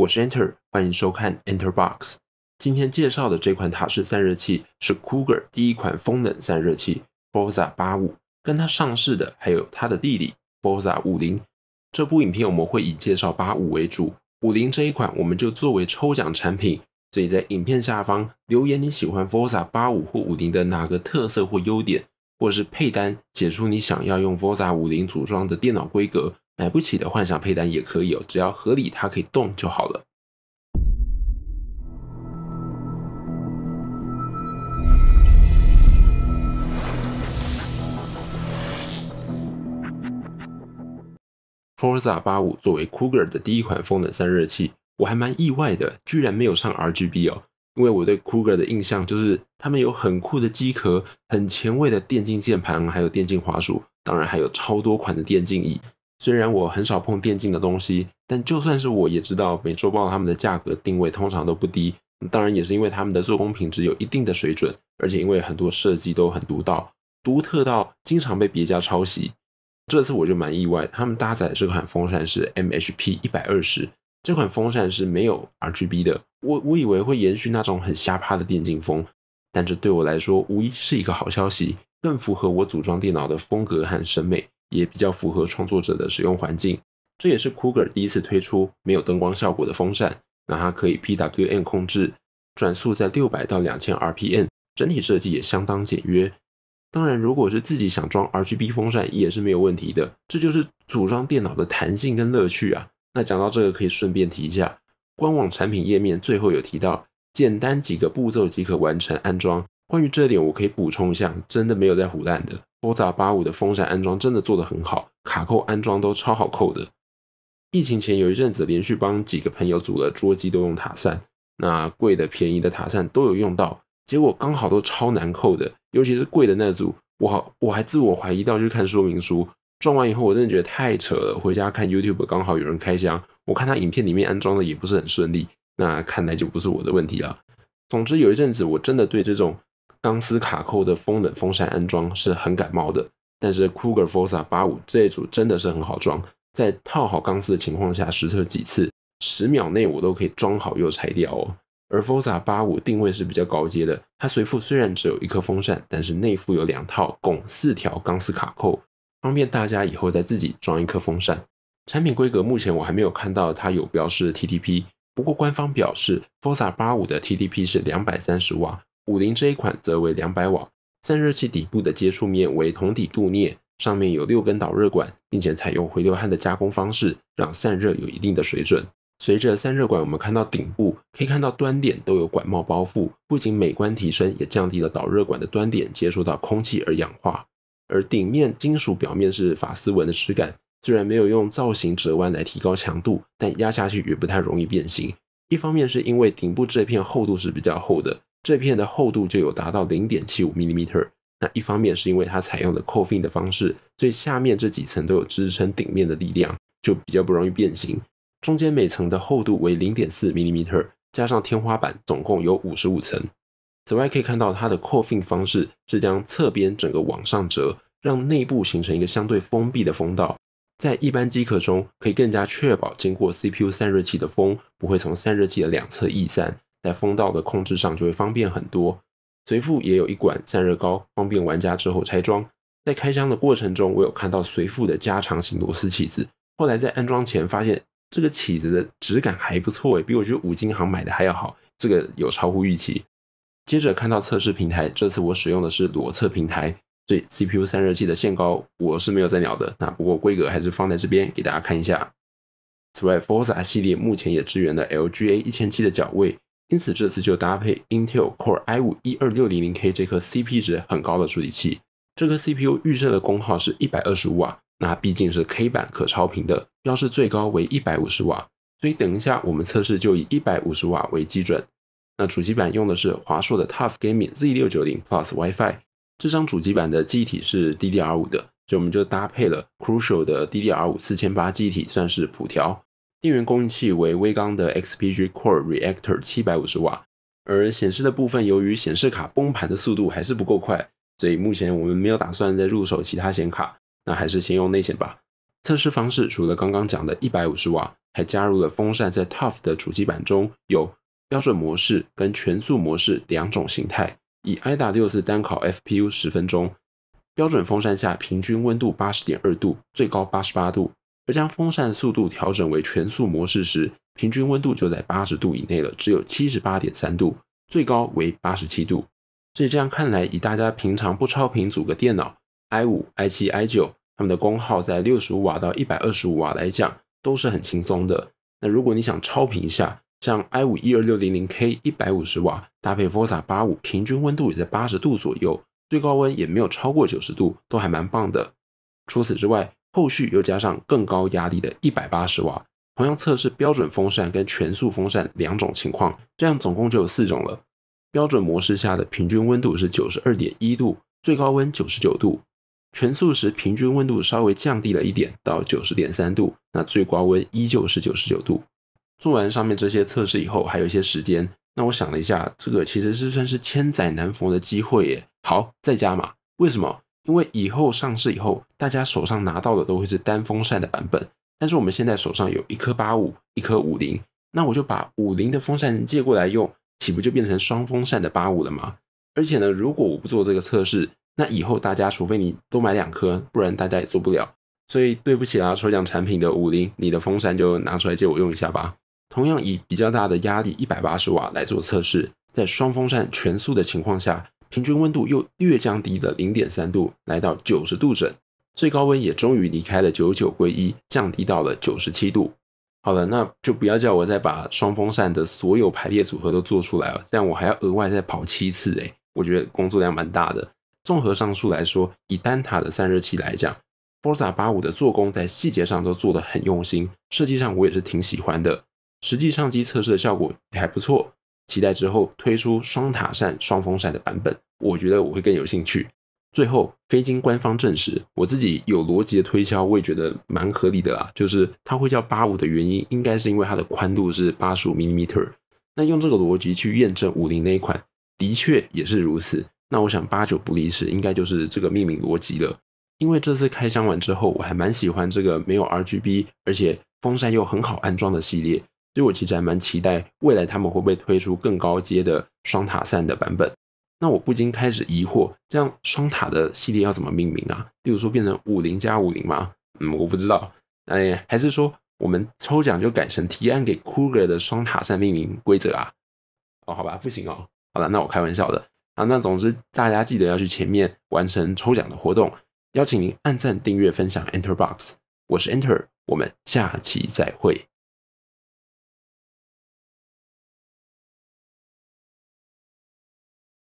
我是 Enter，欢迎收看 Enterbox。今天介绍的这款塔式散热器是 c o u g a r 第一款风冷散热器 Volza 八五，跟它上市的还有它的弟弟 Volza 五零。这部影片我们会以介绍八五为主，五零这一款我们就作为抽奖产品。所以在影片下方留言你喜欢 Volza 八五或五零的哪个特色或优点，或是配单，写出你想要用 Volza 五零组装的电脑规格。买不起的幻想配单也可以哦，只要合理，它可以动就好了。Forza 八五作为 o u g a r 的第一款风冷散热器，我还蛮意外的，居然没有上 RGB 哦，因为我对 o u g a r 的印象就是他们有很酷的机壳、很前卫的电竞键盘，还有电竞滑鼠，当然还有超多款的电竞椅。虽然我很少碰电竞的东西，但就算是我也知道，美洲豹他们的价格定位通常都不低。当然也是因为他们的做工品质有一定的水准，而且因为很多设计都很独到，独特到经常被别家抄袭。这次我就蛮意外，他们搭载这款风扇是 MHP 一百二十这款风扇是没有 R G B 的。我我以为会延续那种很瞎趴的电竞风，但这对我来说无疑是一个好消息，更符合我组装电脑的风格和审美。也比较符合创作者的使用环境，这也是 Cougar 第一次推出没有灯光效果的风扇，那它可以 PWM 控制，转速在600到2000 RPM，整体设计也相当简约。当然，如果是自己想装 RGB 风扇也是没有问题的，这就是组装电脑的弹性跟乐趣啊。那讲到这个，可以顺便提一下，官网产品页面最后有提到，简单几个步骤即可完成安装。关于这点，我可以补充一下，真的没有在胡乱的。波杂八五的风扇安装真的做得很好，卡扣安装都超好扣的。疫情前有一阵子，连续帮几个朋友组了桌机，都用塔扇，那贵的便宜的塔扇都有用到，结果刚好都超难扣的，尤其是贵的那组，我好我还自我怀疑，到去看说明书，装完以后我真的觉得太扯了。回家看 YouTube，刚好有人开箱，我看他影片里面安装的也不是很顺利，那看来就不是我的问题了。总之有一阵子，我真的对这种。钢丝卡扣的风冷风扇安装是很感冒的，但是 Cougar Fosa 八五这一组真的是很好装，在套好钢丝的情况下，实测几次，十秒内我都可以装好又拆掉哦。而 Fosa 八五定位是比较高阶的，它随附虽然只有一颗风扇，但是内附有两套共四条钢丝卡扣，方便大家以后再自己装一颗风扇。产品规格目前我还没有看到它有标示 TDP，不过官方表示 Fosa 八五的 TDP 是两百三十瓦。五零这一款则为两百瓦，散热器底部的接触面为铜底镀镍，上面有六根导热管，并且采用回流焊的加工方式，让散热有一定的水准。随着散热管，我们看到顶部可以看到端点都有管帽包覆，不仅美观提升，也降低了导热管的端点接触到空气而氧化。而顶面金属表面是法丝纹的质感，虽然没有用造型折弯来提高强度，但压下去也不太容易变形。一方面是因为顶部这片厚度是比较厚的。这片的厚度就有达到零点七五 m 米，那一方面是因为它采用了 o fin 的方式，最下面这几层都有支撑顶面的力量，就比较不容易变形。中间每层的厚度为零点四 m 米，加上天花板，总共有五十五层。此外，可以看到它的 o fin 方式是将侧边整个往上折，让内部形成一个相对封闭的风道，在一般机壳中，可以更加确保经过 CPU 散热器的风不会从散热器的两侧逸散。在风道的控制上就会方便很多，随附也有一管散热膏，方便玩家之后拆装。在开箱的过程中，我有看到随附的加长型螺丝起子，后来在安装前发现这个起子的质感还不错诶，比我去五金行买的还要好，这个有超乎预期。接着看到测试平台，这次我使用的是裸测平台，对 CPU 散热器的限高我是没有在鸟的，那不过规格还是放在这边给大家看一下。此外，Forza 系列目前也支援了 LGA 一千七的脚位。因此这次就搭配 Intel Core i5 一二六零零 K 这颗 CPU 值很高的处理器，这颗 CPU 预设的功耗是一百二十五瓦，那毕竟是 K 版可超频的，标示最高为一百五十瓦，所以等一下我们测试就以一百五十瓦为基准。那主机板用的是华硕的 Tough Gaming Z690 Plus WiFi，这张主机板的机体是 DDR5 的，所以我们就搭配了 Crucial 的 DDR5 四千八机体，算是普调。电源供应器为微刚的 XPG Core Reactor 七百五十瓦，而显示的部分由于显示卡崩盘的速度还是不够快，所以目前我们没有打算再入手其他显卡，那还是先用内显吧。测试方式除了刚刚讲的一百五十瓦，还加入了风扇，在 Tough 的主机板中有标准模式跟全速模式两种形态。以 iW 四单烤 FPU 十分钟，标准风扇下平均温度八十点二度，最高八十八度。而将风扇速度调整为全速模式时，平均温度就在八十度以内了，只有七十八点三度，最高为八十七度。所以这样看来，以大家平常不超频组个电脑，i 五、i 七、i 九，他们的功耗在六十五瓦到一百二十五瓦来讲，都是很轻松的。那如果你想超频一下，像 i 五一二六零零 k 一百五十瓦搭配 v o s z a 八五，平均温度也在八十度左右，最高温也没有超过九十度，都还蛮棒的。除此之外，后续又加上更高压力的180瓦，同样测试标准风扇跟全速风扇两种情况，这样总共就有四种了。标准模式下的平均温度是92.1度，最高温99度。全速时平均温度稍微降低了一点，到90.3度，那最高温依旧是99度。做完上面这些测试以后，还有一些时间，那我想了一下，这个其实是算是千载难逢的机会耶。好，再加码，为什么？因为以后上市以后，大家手上拿到的都会是单风扇的版本。但是我们现在手上有一颗八五，一颗五零，那我就把五零的风扇借过来用，岂不就变成双风扇的八五了吗？而且呢，如果我不做这个测试，那以后大家除非你多买两颗，不然大家也做不了。所以对不起啦，抽奖产品的五零，你的风扇就拿出来借我用一下吧。同样以比较大的压力一百八十瓦来做测试，在双风扇全速的情况下。平均温度又略降低了零点三度，来到九十度整，最高温也终于离开了九九归一，降低到了九十七度。好了，那就不要叫我再把双风扇的所有排列组合都做出来了，这样我还要额外再跑七次哎，我觉得工作量蛮大的。综合上述来说，以单塔的散热器来讲 f o r z a 八五的做工在细节上都做得很用心，设计上我也是挺喜欢的，实际上机测试的效果也还不错。期待之后推出双塔扇、双风扇的版本，我觉得我会更有兴趣。最后，非经官方证实，我自己有逻辑的推敲，我也觉得蛮合理的啦。就是它会叫八五的原因，应该是因为它的宽度是八十五毫米。那用这个逻辑去验证五零那一款，的确也是如此。那我想八九不离十，应该就是这个命名逻辑了。因为这次开箱完之后，我还蛮喜欢这个没有 RGB，而且风扇又很好安装的系列。所以我其实还蛮期待未来他们会不会推出更高阶的双塔扇的版本。那我不禁开始疑惑，这样双塔的系列要怎么命名啊？例如说变成五零加五零吗？嗯，我不知道。哎，还是说我们抽奖就改成提案给 c o u g a r 的双塔扇命名规则啊？哦，好吧，不行哦。好了，那我开玩笑的啊。那总之大家记得要去前面完成抽奖的活动。邀请您按赞、订阅、分享 Enter Box。我是 Enter，我们下期再会。